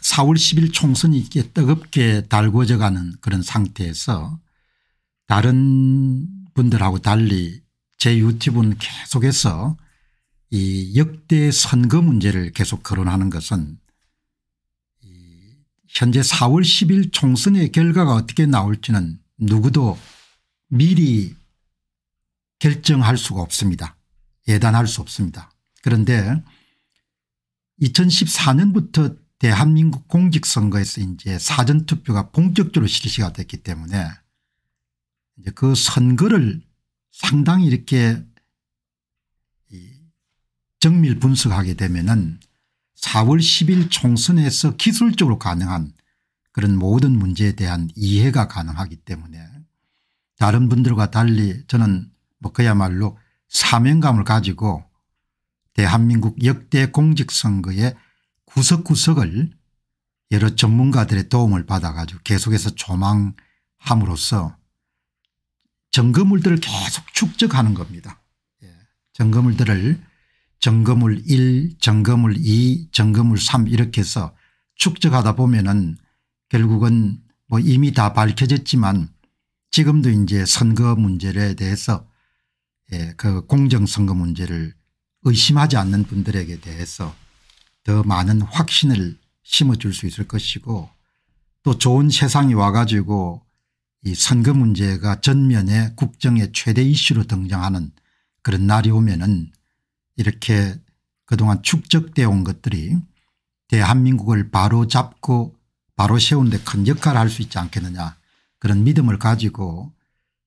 4월 10일 총선이 이렇게 뜨겁게 달궈져 가는 그런 상태에서 다른 분들하고 달리 제 유튜브는 계속해서 이 역대 선거 문제를 계속 거론하는 것은 현재 4월 10일 총선의 결과가 어떻게 나올지는 누구도 미리 결정할 수가 없습니다. 예단할 수 없습니다. 그런데 2014년부터 대한민국 공직선거에서 이제 사전투표가 본격적으로 실시가 됐기 때문에 이제 그 선거를 상당히 이렇게 정밀 분석하게 되면은 4월 10일 총선에서 기술적으로 가능한 그런 모든 문제에 대한 이해가 가능하기 때문에 다른 분들과 달리 저는 뭐 그야말로 사명감을 가지고 대한민국 역대 공직선거에 구석구석을 여러 전문가들의 도움을 받아 가지고 계속해서 조망함으로써 점거물들을 계속 축적하는 겁니다. 예. 점거물들을 점거물 1, 점거물 2, 점거물 3 이렇게 해서 축적하다 보면은 결국은 뭐 이미 다 밝혀졌지만 지금도 이제 선거 문제에 대해서 예, 그 공정선거 문제를 의심하지 않는 분들에게 대해서 더 많은 확신을 심어줄 수 있을 것이고 또 좋은 세상이 와가지고 이 선거 문제가 전면에 국정의 최대 이슈로 등장하는 그런 날이 오면은 이렇게 그동안 축적되어 온 것들이 대한민국을 바로 잡고 바로 세운 데 큰 역할을 할 수 있지 않겠느냐 그런 믿음을 가지고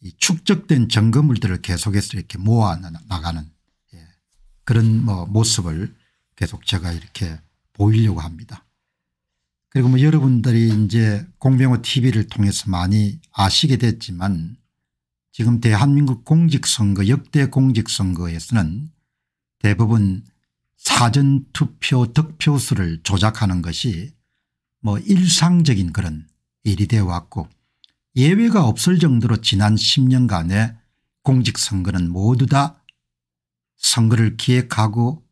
이 축적된 점검물들을 계속해서 이렇게 모아 나가는 예. 그런 뭐 모습을 계속 제가 이렇게 보이려고 합니다. 그리고 뭐 여러분들이 이제 공병호 tv를 통해서 많이 아시게 됐지만 지금 대한민국 공직선거 역대 공직선거에서는 대부분 사전투표 득표수를 조작하는 것이 뭐 일상적인 그런 일이 되어왔고 예외가 없을 정도로 지난 10년간의 공직선거는 모두 다 선거를 기획하고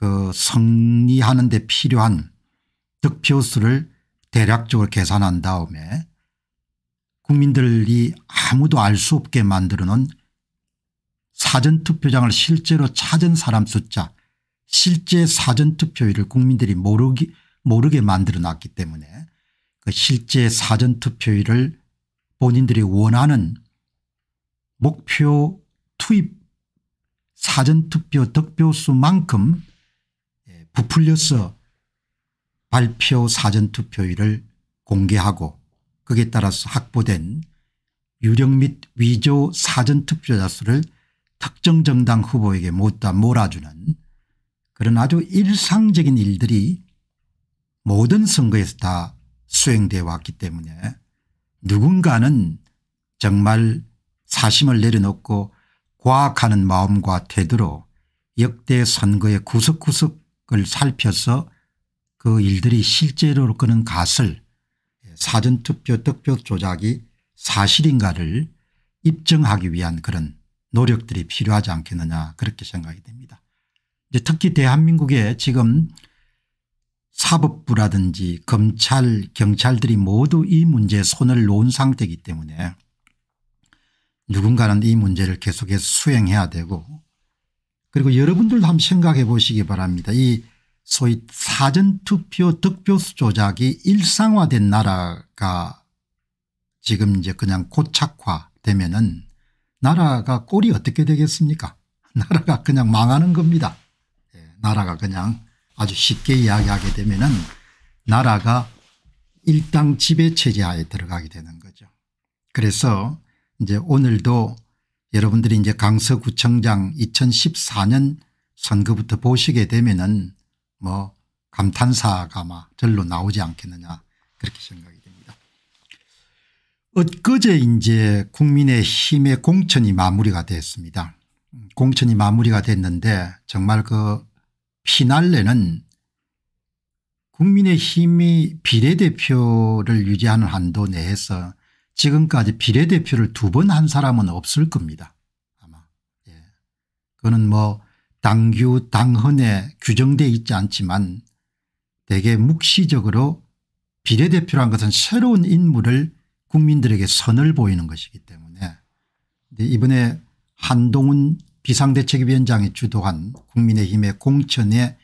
그 승리하는 데 필요한 득표수를 대략적으로 계산한 다음에 국민들이 아무도 알 수 없게 만들어놓은 사전투표장을 실제로 찾은 사람 숫자 실제 사전투표율을 국민들이 모르기, 모르게 만들어놨기 때문에 그 실제 사전투표율을 본인들이 원하는 목표 투입 사전투표 득표수만큼 부풀려서 발표 사전투표율을 공개하고 거기에 따라서 확보된 유력 및 위조 사전투표자 수를 특정 정당 후보에게 못다 몰아주는 그런 아주 일상적인 일들이 모든 선거에서 다 수행되어 왔기 때문에 누군가는 정말 사심을 내려놓고 과학하는 마음과 태도로 역대 선거의 구석구석 그걸 살펴서 그 일들이 실제로 그는 갔을 사전투표 득표 조작이 사실인가를 입증하기 위한 그런 노력들이 필요하지 않겠느냐 그렇게 생각이 됩니다. 이제 특히 대한민국에 지금 사법부라든지 검찰 경찰들이 모두 이 문제에 손을 놓은 상태이기 때문에 누군가는 이 문제를 계속해서 수행해야 되고 그리고 여러분들도 한번 생각해 보시기 바랍니다. 이 소위 사전투표 득표수 조작이 일상화된 나라가 지금 이제 그냥 고착화되면은 나라가 꼴이 어떻게 되겠습니까 나라가 그냥 망하는 겁니다. 예, 나라가 그냥 아주 쉽게 이야기하게 되면은 나라가 일당 지배체제하에 들어가게 되는 거죠. 그래서 이제 오늘도 여러분들이 이제 강서구청장 2014년 선거부터 보시게 되면은 뭐 감탄사가 아마 절로 나오지 않겠느냐 그렇게 생각이 됩니다. 엊그제 이제 국민의힘의 공천이 마무리가 됐습니다. 공천이 마무리가 됐는데 정말 그 피날레는 국민의힘이 비례대표를 유지하는 한도 내에서 지금까지 비례대표를 두 번 한 사람은 없을 겁니다. 아마. 예. 그거는 뭐 당규 당헌에 규정돼 있지 않지만 대개 묵시적으로 비례대표란 것은 새로운 인물을 국민들에게 선을 보이는 것이기 때문에 이번에 한동훈 비상대책위원장이 주도한 국민의힘의 공천의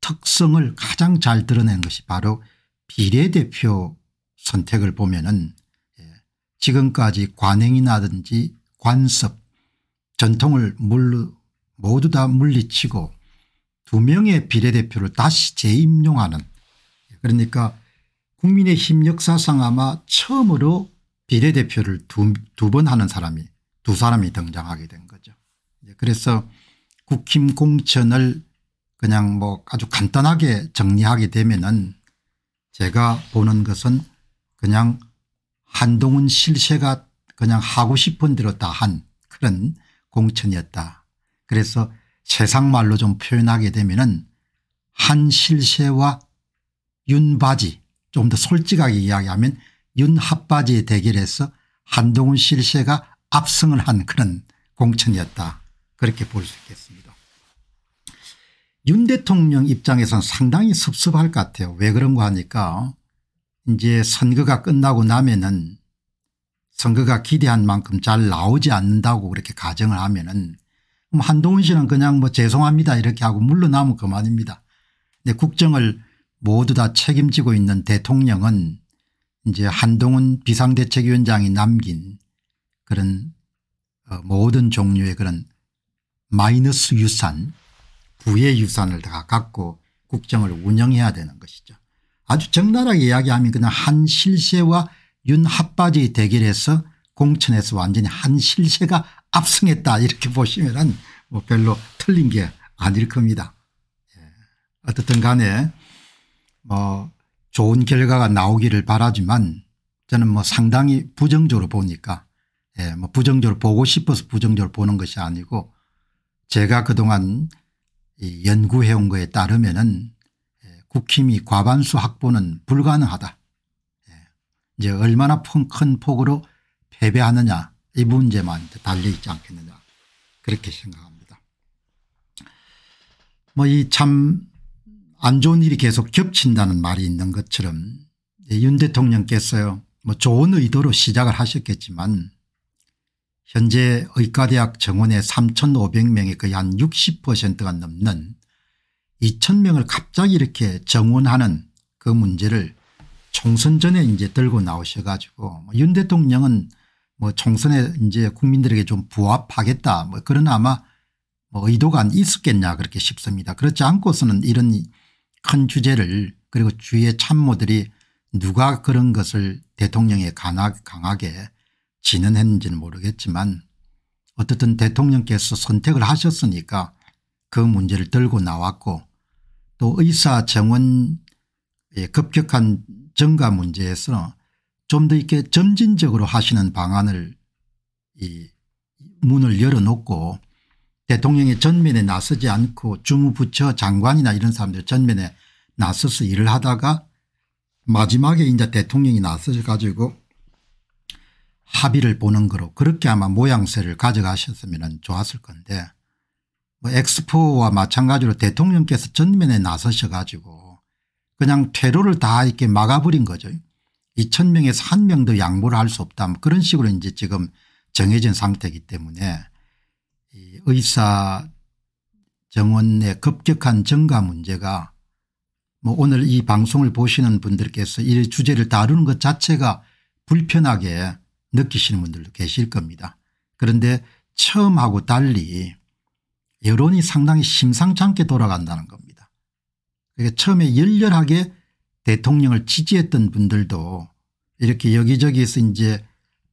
특성을 가장 잘 드러낸 것이 바로 비례대표 선택을 보면 은 예, 지금까지 관행이나든지 관습 전통을 물러 모두 다 물리치고 두 명의 비례대표를 다시 재임용하는 그러니까 국민의힘 역사상 아마 처음으로 비례대표를 두 번 하는 사람이 두 사람이 등장하게 된 거죠. 그래서 국힘 공천을 그냥 뭐 아주 간단하게 정리하게 되면은 제가 보는 것은 그냥 한동훈 실세가 그냥 하고 싶은 대로 다 한 그런 공천이었다 그래서 세상 말로 좀 표현하게 되면은 한실세와 윤바지 좀 더 솔직하게 이야기하면 윤합바지의 대결에서 한동훈 실세가 압승을 한 그런 공천이었다 그렇게 볼 수 있겠습니다. 윤 대통령 입장에선 상당히 섭섭할 것 같아요. 왜 그런가 하니까 이제 선거가 끝나고 나면은 선거가 기대한 만큼 잘 나오지 않는다고 그렇게 가정을 하면은 한동훈 씨는 그냥 뭐 죄송합니다 이렇게 하고 물러나면 그만입니다. 근데 국정을 모두 다 책임지고 있는 대통령은 이제 한동훈 비상대책위원장이 남긴 그런 어, 모든 종류의 그런 마이너스 유산 부의 유산을 다 갖고 국정을 운영해야 되는 것이죠. 아주 적나라하게 이야기하면 그냥 한 실세와 윤 핫바지 대결에서 공천에서 완전히 한 실세가 압승했다 이렇게 보시면 은뭐 별로 틀린 게 아닐 겁니다. 예. 어떻든 간에 뭐 좋은 결과가 나오기를 바라지만 저는 뭐 상당히 부정적으로 보니까 예, 뭐 부정적으로 보고 싶어서 부정적으로 보는 것이 아니고 제가 그동안 연구해온 거에 따르면은 예, 국힘이 과반수 확보는 불가능하다. 예. 이제 얼마나 큰 폭으로 패배하느냐 이 문제만 달려 있지 않겠느냐 그렇게 생각합니다. 뭐 이 참 안 좋은 일이 계속 겹친다는 말이 있는 것처럼 예, 윤 대통령께서요 뭐 좋은 의도로 시작을 하셨겠지만 현재 의과대학 정원의 3,500명의 거의 한 60%가 넘는 2,000명을 갑자기 이렇게 정원하는 그 문제를 총선 전에 이제 들고 나오셔 가지고 뭐 윤 대통령은 뭐 총선에 이제 국민들에게 좀 부합하겠다 뭐 그런 아마 뭐 의도가 있었겠냐 그렇게 싶습니다. 그렇지 않고서는 이런 큰 주제를 그리고 주위의 참모들이 누가 그런 것을 대통령에 강하게 진언했는지는 모르겠지만 어떻든 대통령께서 선택을 하셨으니까 그 문제를 들고 나왔고 또 의사 정원의 예, 급격한 증가 문제에서 좀더 이렇게 점진적으로 하시는 방안을 이 문을 열어놓고 대통령의 전면에 나서지 않고 주무부처 장관이나 이런 사람들 전면에 나서서 일을 하다가 마지막에 이제 대통령이 나서 가지고 합의를 보는 거로 그렇게 아마 모양새를 가져가셨으면 좋았을 건데 뭐 엑스포와 마찬가지로 대통령께서 전면에 나서셔 가지고 그냥 퇴로를 다 이렇게 막아버린 거죠. 2,000명에서 한명도 양보를 할 수 없다 뭐 그런 식으로 이제 지금 정해진 상태이기 때문에 이 의사 정원의 급격한 증가 문제가 뭐 오늘 이 방송을 보시는 분들께서 이 주제를 다루는 것 자체가 불편하게 느끼시는 분들도 계실 겁니다. 그런데 처음하고 달리 여론이 상당히 심상찮게 돌아간다는 겁니다. 그러니까 처음에 열렬하게 대통령을 지지했던 분들도 이렇게 여기저기서 이제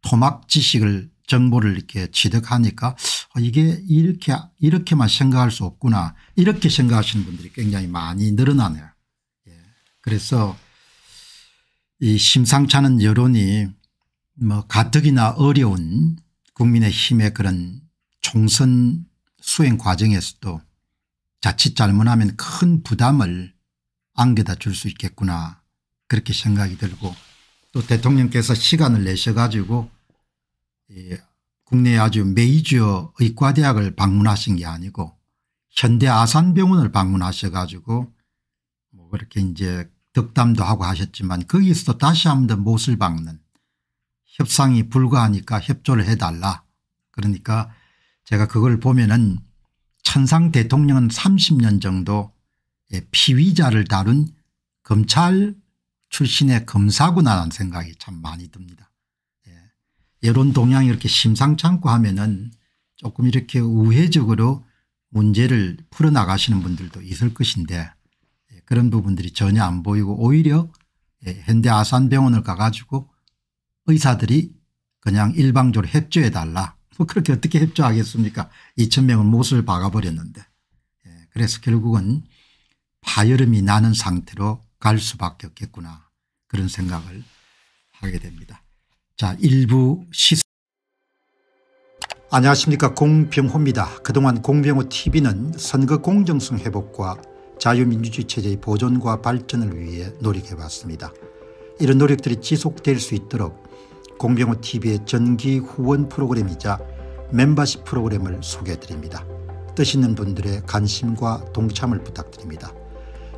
토막 지식을 정보를 이렇게 취득하니까 아, 이게 이렇게 이렇게만 생각할 수 없구나 이렇게 생각하시는 분들이 굉장히 많이 늘어나네요. 예. 그래서 이 심상찮은 여론이 뭐 가뜩이나 어려운 국민의힘의 그런 총선 수행 과정에서도 자칫 잘못하면 큰 부담을 안겨다 줄 수 있겠구나 그렇게 생각이 들고 또 대통령께서 시간을 내셔 가지고 예, 국내 아주 메이저 의과대학을 방문하신 게 아니고 현대 아산병원을 방문하셔 가지고 뭐 그렇게 이제 득담도 하고 하셨지만 거기서도 다시 한번 못을 박는 협상이 불가하니까 협조를 해달라 그러니까 제가 그걸 보면은 천상 대통령은 30년 정도 예, 피의자를 다룬 검찰 출신의 검사구나라는 생각이 참 많이 듭니다. 예. 여론 동향이 이렇게 심상찮고 하면은 조금 이렇게 우회적으로 문제를 풀어나가시는 분들도 있을 것인데 예. 그런 부분들이 전혀 안 보이고 오히려 예. 현대아산병원을 가가지고 의사들이 그냥 일방적으로 협조해달라 뭐 그렇게 어떻게 협조하겠습니까 2 0명을 못을 박아버렸는데 예, 그래서 결국은 파열음이 나는 상태로 갈 수밖에 없겠구나 그런 생각을 하게 됩니다. 자 일부 시사 안녕하십니까 공병호입니다. 그동안 공병호 tv는 선거 공정성 회복과 자유민주주의 체제의 보존과 발전을 위해 노력해왔습니다. 이런 노력들이 지속될 수 있도록 공병호 tv의 전기 후원 프로그램이자 멤버십 프로그램을 소개해드립니다. 뜻 있는 분들의 관심과 동참을 부탁드립니다.